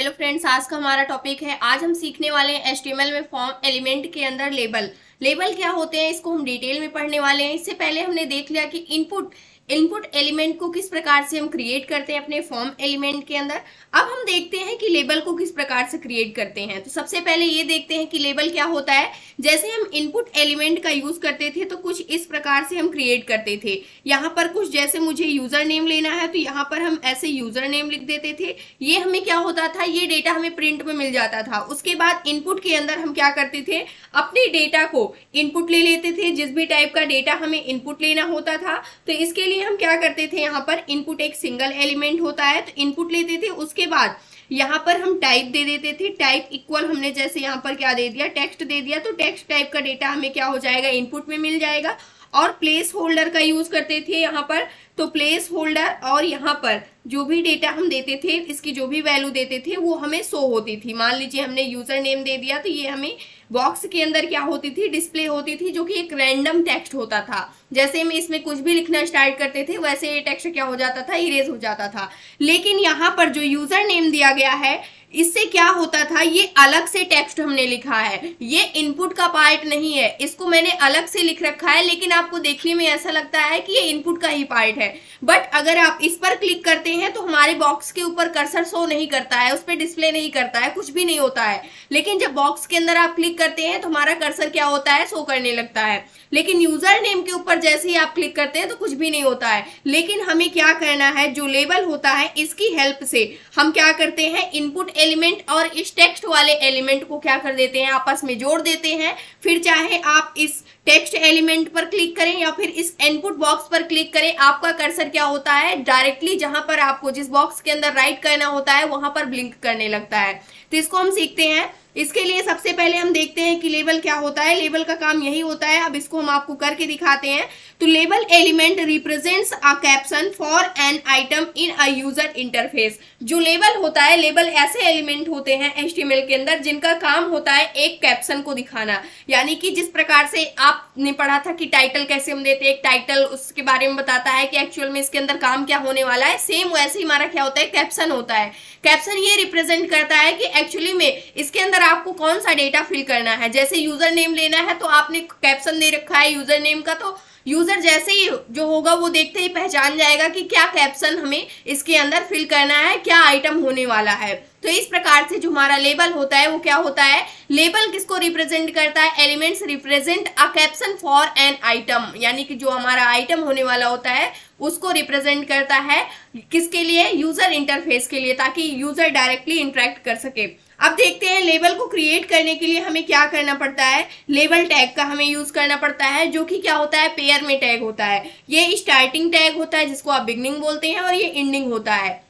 hello friends आज का हमारा टॉपिक है आज हम सीखने वाले हैं एच में फॉर्म एलिमेंट के अंदर लेबल लेबल क्या होते हैं इसको हम डिटेल में पढ़ने वाले हैं इससे पहले हमने देख लिया कि इनपुट इनपुट एलिमेंट को किस प्रकार से हम क्रिएट करते हैं अपने फॉर्म एलिमेंट के अंदर अब हम देखते हैं कि लेबल को किस प्रकार से क्रिएट करते हैं तो सबसे पहले ये देखते हैं कि लेबल क्या होता है जैसे हम इनपुट एलिमेंट का यूज करते थे तो कुछ इस प्रकार से हम क्रिएट करते थे यहाँ पर कुछ जैसे मुझे यूजर नेम लेना है तो यहाँ पर हम ऐसे यूजर नेम लिख देते थे ये हमें क्या होता था ये डेटा हमें प्रिंट में मिल जाता था उसके बाद इनपुट के अंदर हम क्या करते थे अपने डेटा को इनपुट ले लेते थे जिस भी टाइप का डेटा हमें इनपुट लेना होता था तो इसके लिए लिए हम क्या करते थे यहाँ पर इनपुट एक सिंगल एलिमेंट होता है तो इनपुट लेते थे उसके बाद यहाँ पर हम टाइप दे देते थे टाइप इक्वल हमने जैसे यहाँ पर क्या दे दिया टेक्स्ट दे दिया तो टेक्स्ट टाइप का डेटा हमें क्या हो जाएगा इनपुट में मिल जाएगा और प्लेस होल्डर का यूज करते थे यहाँ पर तो प्लेस होल्डर और यहाँ पर जो भी डेटा हम देते थे इसकी जो भी वैल्यू देते थे वो हमें शो होती थी मान लीजिए हमने यूजर नेम दे दिया तो ये हमें बॉक्स के अंदर क्या होती थी डिस्प्ले होती थी जो कि एक रैंडम टेक्स्ट होता था जैसे हम इसमें कुछ भी लिखना स्टार्ट करते थे वैसे ये टेक्स्ट क्या हो जाता था इरेज हो जाता था लेकिन यहाँ पर जो यूजर नेम दिया गया है इससे क्या होता था ये अलग से टेक्स्ट हमने लिखा है ये इनपुट का पार्ट नहीं है इसको मैंने अलग से लिख रखा है लेकिन आपको देखने में ऐसा लगता है कि ये इनपुट का ही पार्ट है बट अगर आप इस पर क्लिक करते हैं तो हमारे बॉक्स के ऊपर कर्सर शो नहीं करता है उस पर डिस्प्ले नहीं करता है कुछ भी नहीं होता है लेकिन जब बॉक्स के अंदर आप क्लिक करते हैं तो हमारा कर्सर क्या होता है शो करने लगता है लेकिन यूजर नेम के ऊपर जैसे ही आप क्लिक करते हैं तो कुछ भी नहीं होता है लेकिन हमें क्या करना है जो लेबल होता है इसकी हेल्प से हम क्या करते हैं इनपुट एलिमेंट और इस टेक्स्ट वाले एलिमेंट को क्या कर देते हैं आपस में जोड़ देते हैं फिर चाहे आप इस टेक्स्ट एलिमेंट पर क्लिक करें या फिर इस इनपुट बॉक्स पर क्लिक करें आपका कर्सर क्या होता है डायरेक्टली जहां पर आपको जिस बॉक्स के अंदर राइट करना होता है वहां पर ब्लिंक करने लगता है तो इसको हम सीखते हैं इसके लिए सबसे पहले हम देखते हैं कि लेबल क्या होता है लेबल का काम यही होता है अब इसको हम आपको करके दिखाते हैं तो label element represents a caption for an item in a user interface जो लेबल होता है लेबल ऐसे एलिमेंट होते हैं एच के अंदर जिनका काम होता है एक कैप्शन को दिखाना यानी कि जिस प्रकार से आपने पढ़ा था कि टाइटल कैसे हम देते हैं एक टाइटल उसके बारे में बताता है कि एक्चुअल में इसके अंदर काम क्या होने वाला है सेम वैसे ही हमारा क्या होता है कैप्शन होता है कैप्शन ये रिप्रेजेंट करता है कि एक्चुअली में इसके अंदर कर आपको कौन सा डेटा फिल करना है जैसे यूजर नेम लेना है तो आपने कैप्शन दे रखा है यूजर नेम का तो यूजर जैसे ही जो होगा वो देखते ही पहचान जाएगा कि क्या कैप्शन हमें इसके अंदर फिल करना है क्या आइटम होने वाला है तो इस प्रकार से जो हमारा लेबल होता है वो क्या होता है लेबल किसको रिप्रेजेंट करता है elements represent a caption for an item यानी कि जो हमारा आइटम होने वाला होता है उसको रिप्रेजेंट करता है किसके लिए यूजर इंटरफेस के लिए ताकि यूजर डायरेक्टली इंटरेक्ट कर सके अब देखते हैं लेबल को क्रिएट करने के लिए हमें क्या करना पड़ता है लेबल टैग का हमें यूज़ करना पड़ता है जो कि क्या होता है पेयर में टैग होता है ये स्टार्टिंग टैग होता है जिसको आप बिगनिंग बोलते हैं और ये एंडिंग होता है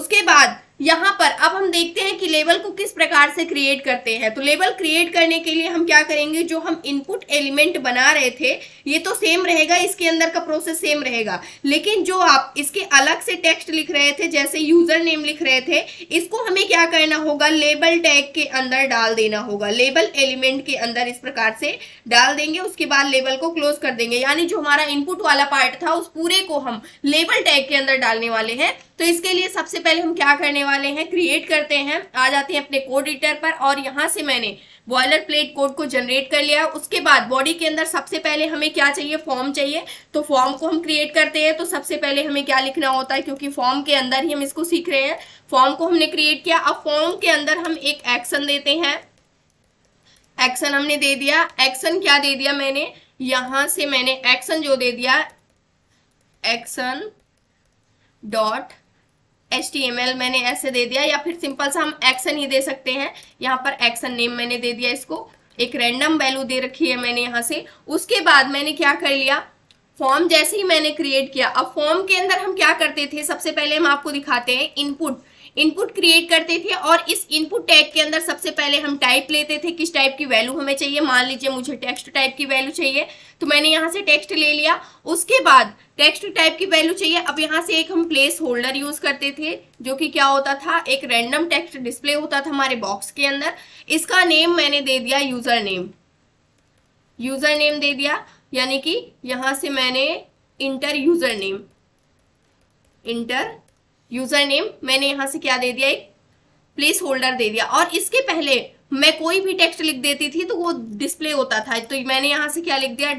उसके बाद यहाँ पर अब हम देखते हैं कि लेवल को किस प्रकार से क्रिएट करते हैं तो लेवल क्रिएट करने के लिए हम क्या करेंगे जो हम इनपुट एलिमेंट बना रहे थे ये तो सेम रहेगा इसके अंदर का प्रोसेस सेम रहेगा लेकिन जो आप इसके अलग से टेक्स्ट लिख रहे थे जैसे यूजर नेम लिख रहे थे इसको हमें क्या करना होगा लेबल टैग के अंदर डाल देना होगा लेबल एलिमेंट के अंदर इस प्रकार से डाल देंगे उसके बाद लेबल को क्लोज कर देंगे यानी जो हमारा इनपुट वाला पार्ट था उस पूरे को हम लेबल टैग के अंदर डालने वाले हैं तो इसके लिए सबसे पहले हम क्या करने वाले हैं क्रिएट करते हैं आ जाते हैं अपने कोड एडिटर पर और यहाँ से मैंने बॉयलर प्लेट कोड को जनरेट कर लिया उसके बाद बॉडी के अंदर सबसे पहले हमें क्या चाहिए फॉर्म चाहिए तो फॉर्म को हम क्रिएट करते हैं तो सबसे पहले हमें क्या लिखना होता है क्योंकि फॉर्म के अंदर ही हम इसको सीख रहे हैं फॉर्म को हमने क्रिएट किया अब फॉर्म के अंदर हम एक एक्शन देते हैं एक्शन हमने दे दिया एक्शन क्या दे दिया मैंने यहाँ से मैंने एक्शन जो दे दिया एक्शन डॉट HTML मैंने ऐसे दे दिया या फिर सिंपल सा हम एक्शन ही दे सकते हैं यहाँ पर एक्शन नेम मैंने दे दिया इसको एक रैंडम वैल्यू दे रखी है मैंने यहाँ से उसके बाद मैंने क्या कर लिया फॉर्म जैसे ही मैंने क्रिएट किया अब फॉर्म के अंदर हम क्या करते थे सबसे पहले हम आपको दिखाते हैं इनपुट इनपुट क्रिएट करते थे और इस इनपुट टैग के अंदर सबसे पहले हम टाइप लेते थे किस टाइप की वैल्यू हमें चाहिए मान लीजिए मुझे टेक्स्ट टाइप की वैल्यू चाहिए तो मैंने यहाँ से टेक्स्ट ले लिया उसके बाद टेक्स्ट टाइप की वैल्यू चाहिए अब यहाँ से एक हम प्लेस होल्डर यूज करते थे जो कि क्या होता था एक रैंडम टेक्स्ट डिस्प्ले होता था हमारे बॉक्स के अंदर इसका नेम मैंने दे दिया यूजर नेम यूजर नेम दे दिया यानी कि यहां से मैंने enter user name enter user name मैंने यहाँ से क्या दे दिया एक प्लेस होल्डर दे दिया और इसके पहले मैं कोई भी टेक्स्ट लिख देती थी तो वो डिस्प्ले होता था तो मैंने यहाँ से क्या लिख दिया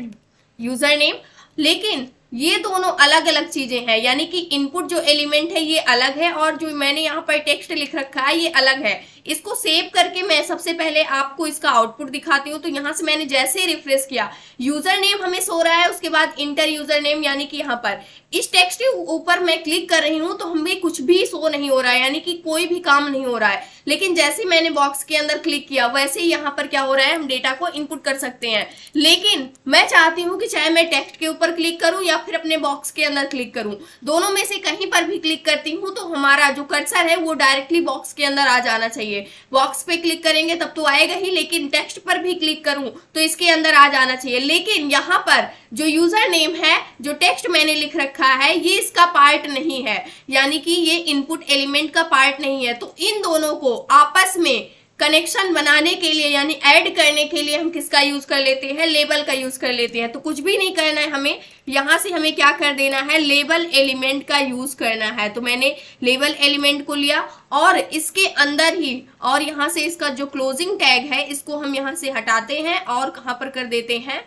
यूजर नेम लेकिन ये दोनों अलग अलग चीजें हैं यानी कि इनपुट जो एलिमेंट है ये अलग है और जो मैंने यहाँ पर टेक्स्ट लिख रखा है ये अलग है इसको सेव करके मैं सबसे पहले आपको इसका आउटपुट दिखाती हूँ तो यहाँ से मैंने जैसे रिफ्रेश किया यूजर नेम हमें सो रहा है उसके बाद इंटर यूजर नेम यानी कि यहाँ पर इस टेक्स्ट के ऊपर मैं क्लिक कर रही हूँ तो हमें कुछ भी शो नहीं हो रहा है यानी कि कोई भी काम नहीं हो रहा है लेकिन जैसे मैंने बॉक्स के अंदर क्लिक किया वैसे ही यहाँ पर क्या हो रहा है हम डेटा को इनपुट कर सकते हैं लेकिन मैं चाहती हूँ कि चाहे मैं टेक्स्ट के ऊपर क्लिक करूँ या फिर अपने बॉक्स के अंदर क्लिक करूँ दोनों में से कहीं पर भी क्लिक करती हूँ तो हमारा जो कर्सर है वो डायरेक्टली बॉक्स के अंदर आ जाना चाहिए बॉक्स पे क्लिक करेंगे तब तो आएगा ही लेकिन टेक्स्ट पर भी क्लिक करूँ तो इसके अंदर आ जाना चाहिए लेकिन यहाँ पर जो यूज़र नेम है जो टेक्स्ट मैंने लिख रखा है ये इसका पार्ट नहीं है यानी कि ये इनपुट एलिमेंट का पार्ट नहीं है तो इन दोनों को आपस में कनेक्शन बनाने के लिए यानी ऐड करने के लिए हम किसका यूज कर लेते हैं लेबल का यूज कर लेते हैं तो कुछ भी नहीं करना है हमें यहाँ से हमें क्या कर देना है लेबल एलिमेंट का यूज करना है तो मैंने लेबल एलिमेंट को लिया और इसके अंदर ही और यहाँ से इसका जो क्लोजिंग टैग है इसको हम यहाँ से हटाते हैं और कहाँ पर कर देते हैं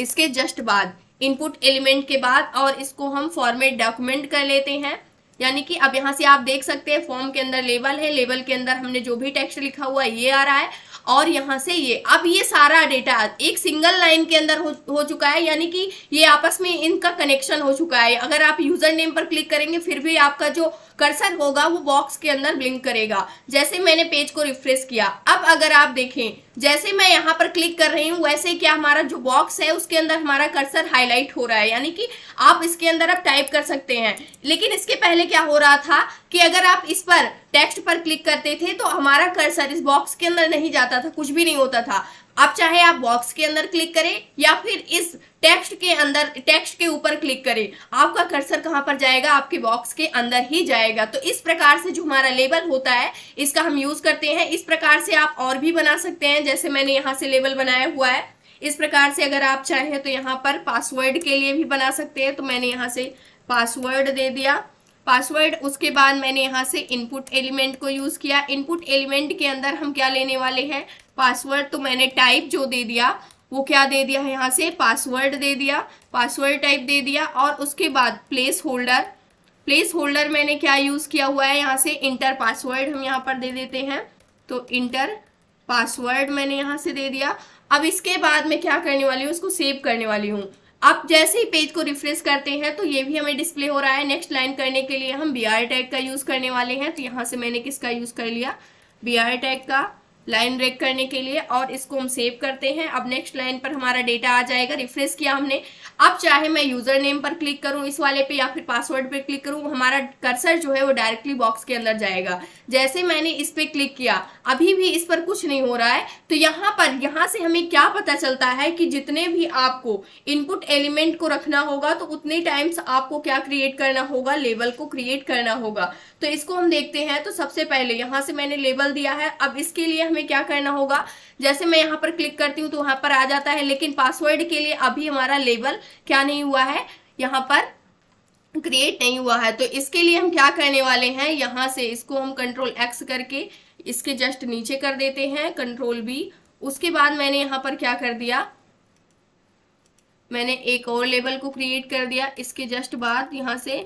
इसके जस्ट बाद इनपुट एलिमेंट के बाद और इसको हम फॉर्मेट डॉक्यूमेंट कर लेते हैं यानी कि अब यहाँ से आप देख सकते हैं फॉर्म के अंदर लेवल है लेवल के अंदर हमने जो भी टेक्स्ट लिखा हुआ है ये आ रहा है और यहाँ से ये अब ये सारा डेटा एक सिंगल लाइन के अंदर हो, हो चुका है यानी कि ये आपस में इनका कनेक्शन हो चुका है अगर आप यूजर नेम पर क्लिक करेंगे फिर भी आपका जो कर्सर होगा वो बॉक्स के अंदर ब्लिंक करेगा जैसे मैंने पेज को रिफ्रेश किया अब अगर आप देखें जैसे मैं यहाँ पर क्लिक कर रही हूँ वैसे क्या हमारा जो बॉक्स है उसके अंदर हमारा कर्सर हाईलाइट हो रहा है यानी कि आप इसके अंदर आप टाइप कर सकते हैं लेकिन इसके पहले क्या हो रहा था कि अगर आप इस पर टेक्स्ट पर क्लिक करते थे तो हमारा कर्सर इस बॉक्स के अंदर नहीं जाता था कुछ भी नहीं होता था आप चाहे आप बॉक्स के अंदर क्लिक करें या फिर इस टेक्स्ट के अंदर टेक्स्ट के ऊपर क्लिक करें आपका कर्सर कहाँ पर जाएगा आपके बॉक्स के अंदर ही जाएगा तो इस प्रकार से जो हमारा लेबल होता है इसका हम यूज़ करते हैं इस प्रकार से आप और भी बना सकते हैं जैसे मैंने यहाँ से लेबल बनाया हुआ है इस प्रकार से अगर आप चाहें तो यहाँ पर पासवर्ड के लिए भी बना सकते हैं तो मैंने यहाँ से पासवर्ड दे दिया पासवर्ड उसके बाद मैंने यहाँ से इनपुट एलिमेंट को यूज़ किया इनपुट एलिमेंट के अंदर हम क्या लेने वाले हैं पासवर्ड तो मैंने टाइप जो दे दिया वो क्या दे दिया है यहाँ से पासवर्ड दे दिया पासवर्ड टाइप दे दिया और उसके बाद प्लेस होल्डर प्लेस होल्डर मैंने क्या यूज़ किया हुआ है यहाँ से इंटर पासवर्ड हम यहाँ पर दे देते हैं तो इंटर पासवर्ड मैंने यहाँ से दे दिया अब इसके बाद मैं क्या करने वाली हूँ उसको सेव करने वाली हूँ आप जैसे ही पेज को रिफ्रेश करते हैं तो ये भी हमें डिस्प्ले हो रहा है नेक्स्ट लाइन करने के लिए हम बी आर टैग का यूज़ करने वाले हैं तो यहाँ से मैंने किसका यूज़ कर लिया बी आर टैग का लाइन ब्रेक करने के लिए और इसको हम सेव करते हैं अब नेक्स्ट लाइन पर हमारा डेटा आ जाएगा रिफ्रेश किया हमने अब चाहे मैं यूजर नेम पर क्लिक करूँ इस वाले पे या फिर पासवर्ड पे क्लिक करूँ हमारा कर्सर जो है वो डायरेक्टली बॉक्स के अंदर जाएगा जैसे मैंने इस पर क्लिक किया अभी भी इस पर कुछ नहीं हो रहा है तो यहाँ पर यहाँ से हमें क्या पता चलता है कि जितने भी आपको इनपुट एलिमेंट को रखना होगा तो उतने टाइम्स आपको क्या क्रिएट करना होगा लेवल को क्रिएट करना होगा तो इसको हम देखते हैं तो सबसे पहले यहाँ से मैंने लेवल दिया है अब इसके लिए हमें क्या करना होगा जैसे मैं यहाँ पर क्लिक करती हूँ तो वहाँ पर आ जाता है लेकिन पासवर्ड के लिए अभी हमारा लेवल क्या नहीं हुआ है यहाँ पर क्रिएट नहीं हुआ है तो इसके लिए हम क्या करने वाले हैं यहाँ से इसको हम कंट्रोल एक्स करके इसके जस्ट नीचे कर देते हैं कंट्रोल बी उसके बाद मैंने यहाँ पर क्या कर दिया मैंने एक और लेवल को क्रिएट कर दिया इसके जस्ट बाद यहाँ से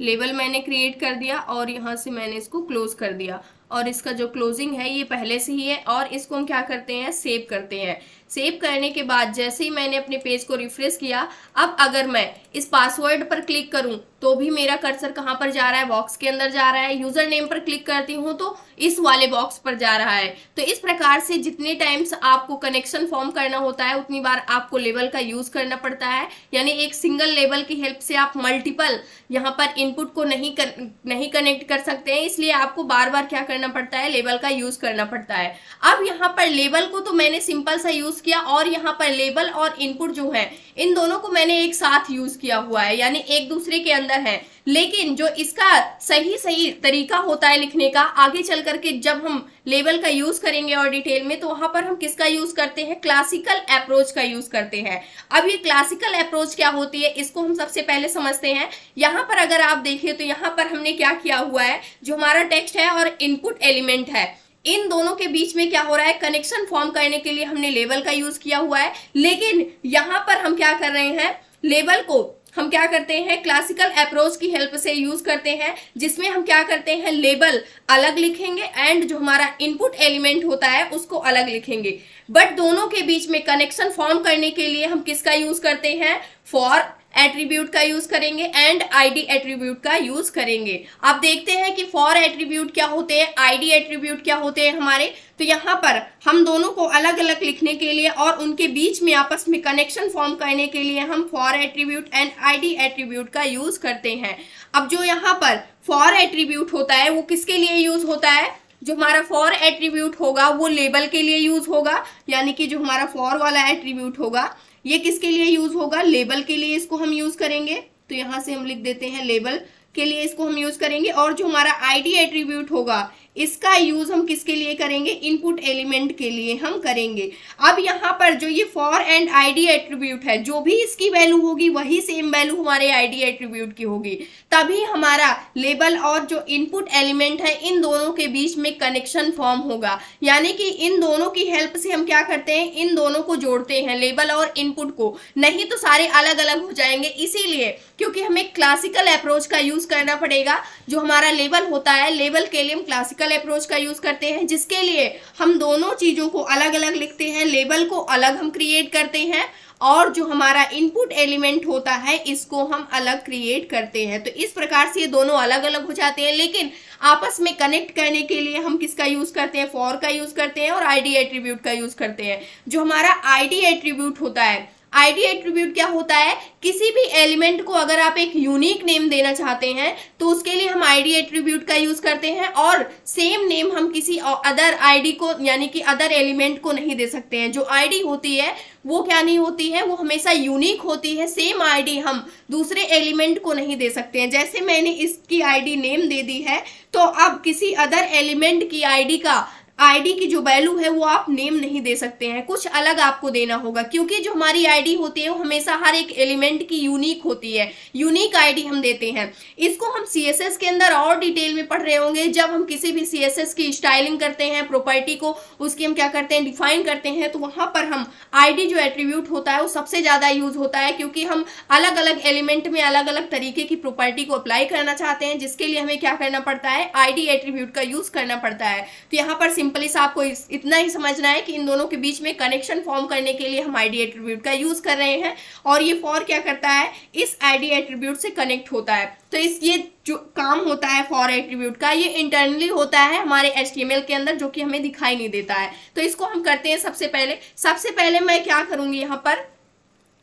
लेवल मैंने क्रिएट कर दिया और यहाँ से मैंने इसको क्लोज कर दिया और इसका जो क्लोजिंग है ये पहले से ही है और इसको हम क्या करते हैं सेव करते हैं सेव करने के बाद जैसे ही मैंने अपने पेज को रिफ्रेश किया अब अगर मैं इस पासवर्ड पर क्लिक करूं तो भी मेरा कर्सर कहाँ पर जा रहा है बॉक्स के अंदर जा रहा है यूज़र नेम पर क्लिक करती हूं तो इस वाले बॉक्स पर जा रहा है तो इस प्रकार से जितने टाइम्स आपको कनेक्शन फॉर्म करना होता है उतनी बार आपको लेवल का यूज़ करना पड़ता है यानी एक सिंगल लेवल की हेल्प से आप मल्टीपल यहाँ पर इनपुट को नहीं कर, नहीं कनेक्ट कर सकते हैं इसलिए आपको बार बार क्या करना करना पड़ता है लेबल का यूज करना पड़ता है अब यहाँ पर लेबल को तो मैंने सिंपल सा यूज किया और यहाँ पर लेबल और इनपुट जो है इन दोनों को मैंने एक साथ यूज किया हुआ है यानी एक दूसरे के अंदर है लेकिन जो इसका सही सही तरीका होता है लिखने का आगे चल करके जब हम लेवल का यूज करेंगे और डिटेल में तो वहां पर हम किसका यूज करते हैं क्लासिकल अप्रोच का यूज करते हैं अब ये क्लासिकल अप्रोच क्या होती है इसको हम सबसे पहले समझते हैं यहाँ पर अगर आप देखें तो यहाँ पर हमने क्या किया हुआ है जो हमारा टेक्स्ट है और इनपुट एलिमेंट है इन दोनों के बीच में क्या हो रहा है कनेक्शन फॉर्म करने के लिए हमने लेवल का यूज किया हुआ है लेकिन यहाँ पर हम क्या कर रहे हैं लेवल को हम क्या करते हैं क्लासिकल अप्रोच की हेल्प से यूज करते हैं जिसमें हम क्या करते हैं लेबल अलग लिखेंगे एंड जो हमारा इनपुट एलिमेंट होता है उसको अलग लिखेंगे बट दोनों के बीच में कनेक्शन फॉर्म करने के लिए हम किसका यूज करते हैं फॉर एट्रीब्यूट का यूज करेंगे एंड आईडी एट्रीब्यूट का यूज करेंगे आप देखते हैं कि फॉर एट्रीब्यूट क्या होते हैं आईडी एट्रीब्यूट क्या होते हैं हमारे तो यहाँ पर हम दोनों को अलग अलग लिखने के लिए और उनके बीच में आपस में कनेक्शन फॉर्म करने के लिए हम for attribute and ID attribute का यूज करते हैं अब जो यहाँ पर फॉर एट्रीब्यूट होता है वो किसके लिए यूज होता है जो हमारा फॉर एट्रीब्यूट होगा वो लेबल के लिए यूज होगा यानी कि जो हमारा फॉर वाला एट्रीब्यूट होगा ये किसके लिए यूज होगा लेबल के लिए इसको हम यूज करेंगे तो यहाँ से हम लिख देते हैं लेबल के लिए इसको हम यूज करेंगे और जो हमारा आईडी एट्रीब्यूट होगा इसका यूज हम किसके लिए करेंगे इनपुट एलिमेंट के लिए हम करेंगे अब यहाँ पर जो ये फॉर एंड आईडी एट्रीब्यूट है जो भी इसकी वैल्यू होगी वही सेम वैल्यू हमारे आईडी एट्रीब्यूट की होगी तभी हमारा लेबल और जो इनपुट एलिमेंट है इन दोनों के बीच में कनेक्शन फॉर्म होगा यानी कि इन दोनों की हेल्प से हम क्या करते हैं इन दोनों को जोड़ते हैं लेबल और इनपुट को नहीं तो सारे अलग अलग हो जाएंगे इसीलिए क्योंकि हमें क्लासिकल अप्रोच का यूज करना पड़ेगा जो हमारा लेबल होता है लेबल के लिए हम क्लासिकल लॉजिकल अप्रोच का यूज़ करते हैं जिसके लिए हम दोनों चीज़ों को अलग अलग लिखते हैं लेबल को अलग हम क्रिएट करते हैं और जो हमारा इनपुट एलिमेंट होता है इसको हम अलग क्रिएट करते हैं तो इस प्रकार से ये दोनों अलग अलग हो जाते हैं लेकिन आपस में कनेक्ट करने के लिए हम किसका यूज़ करते हैं फॉर का यूज़ करते हैं और आईडी एट्रीब्यूट का यूज़ करते हैं जो हमारा आईडी एट्रीब्यूट होता है आईडी एट्रीब्यूट क्या होता है किसी भी एलिमेंट को अगर आप एक यूनिक नेम देना चाहते हैं तो उसके लिए हम आईडी एट्रीब्यूट का यूज करते हैं और सेम नेम हम किसी अदर आईडी को यानी कि अदर एलिमेंट को नहीं दे सकते हैं जो आईडी होती है वो क्या नहीं होती है वो हमेशा यूनिक होती है सेम आईडी हम दूसरे एलिमेंट को नहीं दे सकते हैं जैसे मैंने इसकी आईडी नेम दे दी है तो अब किसी अदर एलिमेंट की आईडी का आईडी की जो वैल्यू है वो आप नेम नहीं दे सकते हैं कुछ अलग आपको देना होगा क्योंकि जो हमारी आईडी होती है वो हमेशा हर एक एलिमेंट की यूनिक होती है यूनिक आईडी हम देते हैं इसको हम सीएसएस के अंदर और डिटेल में पढ़ रहे होंगे जब हम किसी भी सीएसएस की स्टाइलिंग करते हैं प्रॉपर्टी को उसकी हम क्या करते हैं डिफाइन करते हैं तो वहां पर हम आई जो एट्रीब्यूट होता है वो सबसे ज्यादा यूज होता है क्योंकि हम अलग अलग एलिमेंट में अलग अलग तरीके की प्रॉपर्टी को अप्लाई करना चाहते हैं जिसके लिए हमें क्या करना पड़ता है आई एट्रीब्यूट का यूज करना पड़ता है तो यहाँ पर सिंपली सा आपको इतना ही समझना है कि इन दोनों के बीच में कनेक्शन फॉर्म करने के लिए हम आईडी एट्रीब्यूट का यूज़ कर रहे हैं और ये फॉर क्या करता है इस आईडी एट्रीब्यूट से कनेक्ट होता है तो इस ये जो काम होता है फॉर एट्रीब्यूट का ये इंटरनली होता है हमारे एच के अंदर जो कि हमें दिखाई नहीं देता है तो इसको हम करते हैं सबसे पहले सबसे पहले मैं क्या करूँगी यहाँ पर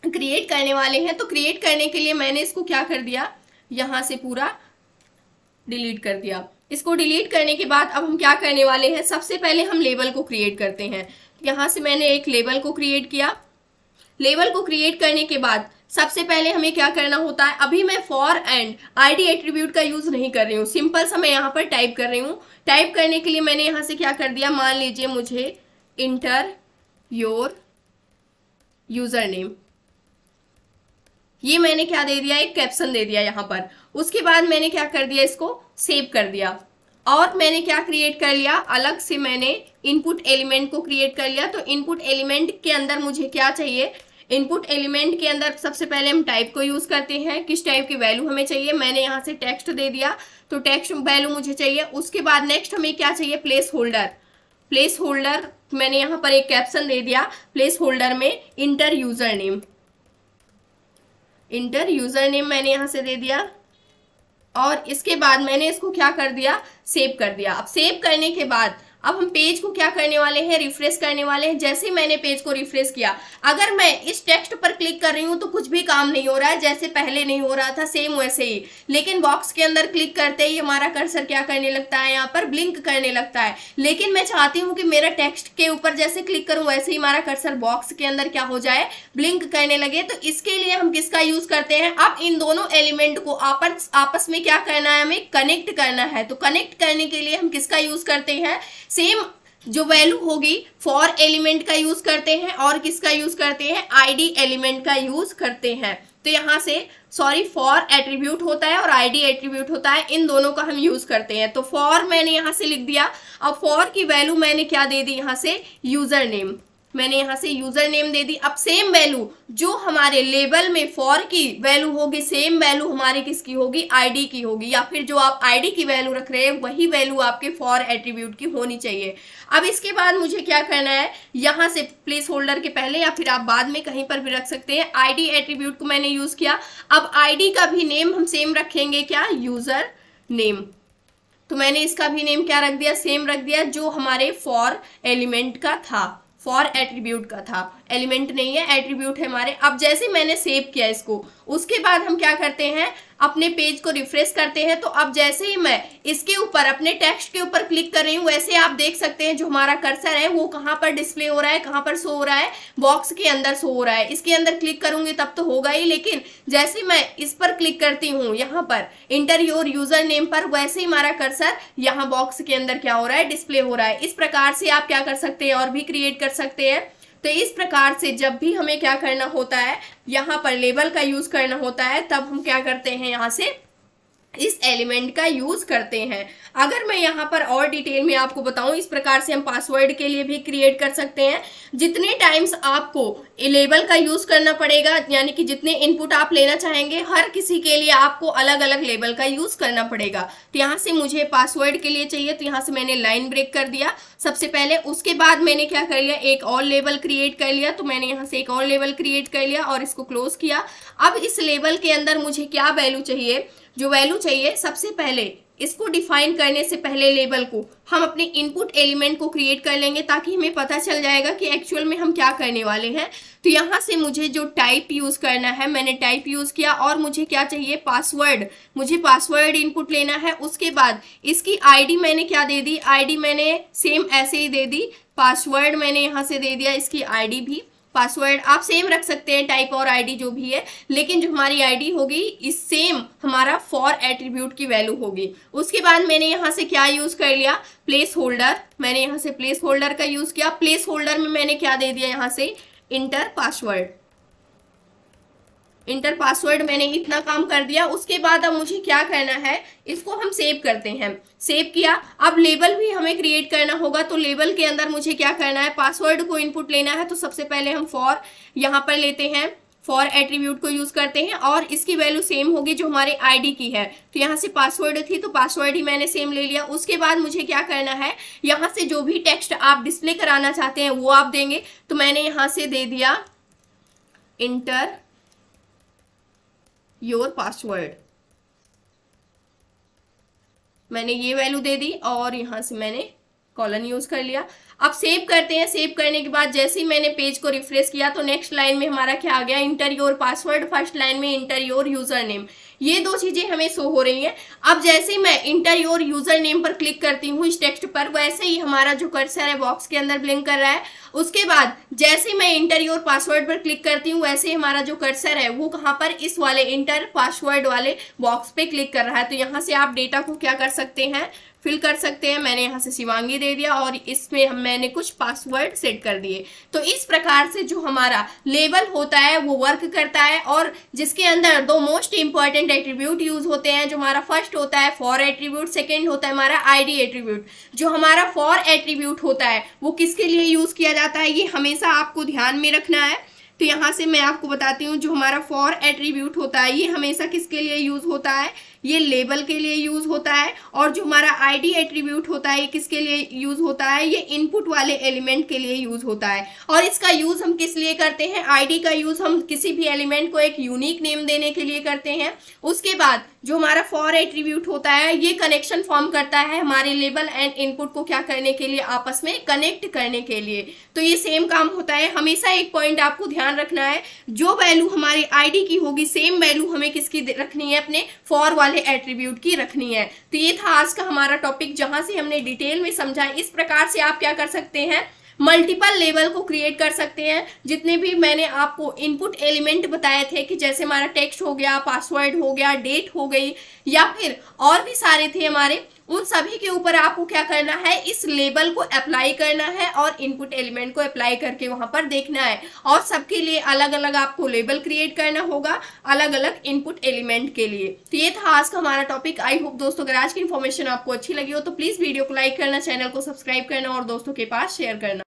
क्रिएट करने वाले हैं तो क्रिएट करने के लिए मैंने इसको क्या कर दिया यहाँ से पूरा डिलीट कर दिया इसको डिलीट करने के बाद अब हम क्या करने वाले हैं सबसे पहले हम लेबल को क्रिएट करते हैं यहाँ से मैंने एक लेबल को क्रिएट किया लेबल को क्रिएट करने के बाद सबसे पहले हमें क्या करना होता है अभी मैं फॉर एंड आईडी एट्रीब्यूट का यूज नहीं कर रही हूँ सिंपल सा मैं यहाँ पर टाइप कर रही हूँ टाइप करने के लिए मैंने यहाँ से क्या कर दिया मान लीजिए मुझे इंटर योर यूजर नेम ये मैंने क्या दे दिया एक कैप्शन दे दिया यहाँ पर उसके बाद मैंने क्या कर दिया इसको सेव कर दिया और मैंने क्या क्रिएट कर लिया अलग से मैंने इनपुट एलिमेंट को क्रिएट कर लिया तो इनपुट एलिमेंट के अंदर मुझे क्या चाहिए इनपुट एलिमेंट के अंदर सबसे पहले हम टाइप को यूज़ करते हैं किस टाइप की वैल्यू हमें चाहिए मैंने यहाँ से टेक्स्ट दे दिया तो टेक्स्ट वैल्यू मुझे चाहिए उसके बाद नेक्स्ट हमें क्या चाहिए प्लेस होल्डर प्लेस होल्डर मैंने यहाँ पर एक कैप्शन दे दिया प्लेस होल्डर में enter user name enter user name मैंने यहाँ से दे दिया और इसके बाद मैंने इसको क्या कर दिया सेव कर दिया अब सेव करने के बाद अब हम पेज को क्या करने वाले हैं रिफ्रेश करने वाले हैं जैसे मैंने पेज को रिफ्रेश किया अगर मैं इस टेक्स्ट पर क्लिक कर रही हूँ तो कुछ भी काम नहीं हो रहा है जैसे पहले नहीं हो रहा था सेम वैसे ही लेकिन बॉक्स के अंदर क्लिक करते ही हमारा कर्सर क्या करने लगता है यहाँ पर ब्लिंक करने लगता है लेकिन मैं चाहती हूँ कि मेरा टेक्स्ट के ऊपर जैसे क्लिक करूँ वैसे ही हमारा कर्सर बॉक्स के अंदर क्या हो जाए ब्लिंक करने लगे तो इसके लिए हम किसका यूज करते हैं अब इन दोनों एलिमेंट को आपस आपस में क्या करना है हमें कनेक्ट करना है तो कनेक्ट करने के लिए हम किसका यूज करते हैं सेम जो वैल्यू होगी फॉर एलिमेंट का यूज करते हैं और किसका यूज करते हैं आईडी एलिमेंट का यूज करते हैं तो यहाँ से सॉरी फॉर एट्रीब्यूट होता है और आईडी एट्रीब्यूट होता है इन दोनों का हम यूज करते हैं तो फॉर मैंने यहाँ से लिख दिया अब फॉर की वैल्यू मैंने क्या दे दी यहाँ से यूजर नेम मैंने यहाँ से यूजर नेम दे दी अब सेम वैल्यू जो हमारे लेबल में फॉर की वैल्यू होगी सेम वैल्यू हमारी किसकी होगी आईडी की होगी या फिर जो आप आईडी की वैल्यू रख रहे हैं वही वैल्यू आपके फॉर एट्रीब्यूट की होनी चाहिए अब इसके बाद मुझे क्या करना है यहाँ से प्लेस होल्डर के पहले या फिर आप बाद में कहीं पर भी रख सकते हैं आईडी एट्रीब्यूट को मैंने यूज किया अब आईडी का भी नेम हम सेम रखेंगे क्या यूजर नेम तो मैंने इसका भी नेम क्या रख दिया सेम रख दिया जो हमारे फॉर एलिमेंट का था फॉर एट्रीब्यूट का था एलिमेंट नहीं है एट्रीब्यूट है हमारे अब जैसे मैंने सेव किया इसको उसके बाद हम क्या करते हैं अपने पेज को रिफ्रेश करते हैं तो अब जैसे ही मैं इसके ऊपर अपने टेक्स्ट के ऊपर क्लिक कर रही हूँ वैसे आप देख सकते हैं जो हमारा कर्सर है वो कहाँ पर डिस्प्ले हो रहा है कहाँ पर शो हो रहा है बॉक्स के अंदर शो हो रहा है इसके अंदर क्लिक करूंगी तब तो होगा ही लेकिन जैसे मैं इस पर क्लिक करती हूँ यहाँ पर इंटर योर यूजर नेम पर वैसे ही हमारा कर्सर यहाँ बॉक्स के अंदर क्या हो रहा है डिस्प्ले हो रहा है इस प्रकार से आप क्या कर सकते हैं और भी क्रिएट कर सकते हैं तो इस प्रकार से जब भी हमें क्या करना होता है यहाँ पर लेबल का यूज़ करना होता है तब हम क्या करते हैं यहाँ से इस एलिमेंट का यूज करते हैं अगर मैं यहाँ पर और डिटेल में आपको बताऊं इस प्रकार से हम पासवर्ड के लिए भी क्रिएट कर सकते हैं जितने टाइम्स आपको लेबल का यूज करना पड़ेगा यानी कि जितने इनपुट आप लेना चाहेंगे हर किसी के लिए आपको अलग अलग लेबल का यूज करना पड़ेगा तो यहाँ से मुझे पासवर्ड के लिए चाहिए तो यहाँ से मैंने लाइन ब्रेक कर दिया सबसे पहले उसके बाद मैंने क्या कर लिया एक और लेबल क्रिएट कर लिया तो मैंने यहाँ से एक और लेबल क्रिएट कर लिया और इसको क्लोज किया अब इस लेबल के अंदर मुझे क्या वैल्यू चाहिए जो वैल्यू चाहिए सबसे पहले इसको डिफाइन करने से पहले लेबल को हम अपने इनपुट एलिमेंट को क्रिएट कर लेंगे ताकि हमें पता चल जाएगा कि एक्चुअल में हम क्या करने वाले हैं तो यहाँ से मुझे जो टाइप यूज़ करना है मैंने टाइप यूज़ किया और मुझे क्या चाहिए पासवर्ड मुझे पासवर्ड इनपुट लेना है उसके बाद इसकी आईडी मैंने क्या दे दी आईडी मैंने सेम ऐसे ही दे दी पासवर्ड मैंने यहाँ से दे दिया इसकी आई भी पासवर्ड आप सेम रख सकते हैं टाइप और आईडी जो भी है लेकिन जो हमारी आईडी होगी इस सेम हमारा फॉर एट्रीब्यूट की वैल्यू होगी उसके बाद मैंने यहाँ से क्या यूज कर लिया प्लेस होल्डर मैंने यहाँ से प्लेस होल्डर का यूज किया प्लेस होल्डर में मैंने क्या दे दिया यहाँ से इंटर पासवर्ड इंटर पासवर्ड मैंने इतना काम कर दिया उसके बाद अब मुझे क्या करना है इसको हम सेव करते हैं सेव किया अब लेबल भी हमें क्रिएट करना होगा तो लेबल के अंदर मुझे क्या करना है पासवर्ड को इनपुट लेना है तो सबसे पहले हम फॉर यहाँ पर लेते हैं फॉर एट्रीब्यूट को यूज करते हैं और इसकी वैल्यू सेम होगी जो हमारे आईडी की है तो यहाँ से पासवर्ड थी तो पासवर्ड ही मैंने सेम ले लिया उसके बाद मुझे क्या करना है यहाँ से जो भी टेक्स्ट आप डिस्प्ले कराना चाहते हैं वो आप देंगे तो मैंने यहाँ से दे दिया इंटर योर पासवर्ड मैंने ये वैल्यू दे दी और यहां से मैंने कॉलन यूज कर लिया अब सेव करते हैं सेव करने के बाद जैसे ही मैंने पेज को रिफ्रेश किया तो नेक्स्ट लाइन में हमारा क्या आ गया enter your password first line में इंटर योर यूजर नेम ये दो चीज़ें हमें शो हो रही हैं अब जैसे ही मैं इंटर योर यूज़र नेम पर क्लिक करती हूँ इस टेक्स्ट पर वैसे ही हमारा जो कर्सर है बॉक्स के अंदर ब्लिंक कर रहा है उसके बाद जैसे मैं इंटर योर पासवर्ड पर क्लिक करती हूँ वैसे ही हमारा जो कर्सर है वो कहाँ पर इस वाले इंटर पासवर्ड वाले बॉक्स पे क्लिक कर रहा है तो यहाँ से आप डेटा को क्या कर सकते हैं फिल कर सकते हैं मैंने यहाँ से शिवांगी दे दिया और इसमें हम मैंने कुछ पासवर्ड सेट कर दिए तो इस प्रकार से जो हमारा लेबल होता है वो वर्क करता है और जिसके अंदर दो मोस्ट इंपॉर्टेंट एट्रीब्यूट यूज होते हैं जो हमारा फर्स्ट होता है फॉर एट्रीब्यूट सेकेंड होता है हमारा आईडी एट्रीब्यूट जो हमारा फॉर एट्रीब्यूट होता है वो किसके लिए यूज किया जाता है ये हमेशा आपको ध्यान में रखना है तो यहाँ से मैं आपको बताती हूँ जो हमारा फॉर एट्रीब्यूट होता है ये हमेशा किसके लिए यूज होता है ये लेबल के लिए यूज होता है और जो हमारा आईडी एट्रीब्यूट होता है किसके लिए यूज होता है ये इनपुट वाले एलिमेंट के लिए यूज होता है और इसका यूज हम किस लिए करते हैं आईडी का यूज हम किसी भी एलिमेंट को एक यूनिक नेम देने के लिए करते हैं उसके बाद जो हमारा फॉर एट्रीब्यूट होता है ये कनेक्शन फॉर्म करता है हमारे लेबल एंड इनपुट को क्या करने के लिए आपस में कनेक्ट करने के लिए तो ये सेम काम होता है हमेशा एक पॉइंट आपको ध्यान रखना है जो वैल्यू हमारे आईडी की होगी सेम वैल्यू हमें किसकी रखनी है अपने फॉर वाले सारे एट्रीब्यूट की रखनी है तो ये था आज का हमारा टॉपिक जहां से हमने डिटेल में समझा इस प्रकार से आप क्या कर सकते हैं मल्टीपल लेवल को क्रिएट कर सकते हैं जितने भी मैंने आपको इनपुट एलिमेंट बताए थे कि जैसे हमारा टेक्स्ट हो गया पासवर्ड हो गया डेट हो गई या फिर और भी सारे थे हमारे उन सभी के ऊपर आपको क्या करना है इस लेबल को अप्लाई करना है और इनपुट एलिमेंट को अप्लाई करके वहां पर देखना है और सबके लिए अलग अलग आपको लेबल क्रिएट करना होगा अलग अलग इनपुट एलिमेंट के लिए तो ये था आज का हमारा टॉपिक आई होप दोस्तों अगर आज की इन्फॉर्मेशन आपको अच्छी लगी हो तो प्लीज वीडियो को लाइक करना चैनल को सब्सक्राइब करना और दोस्तों के पास शेयर करना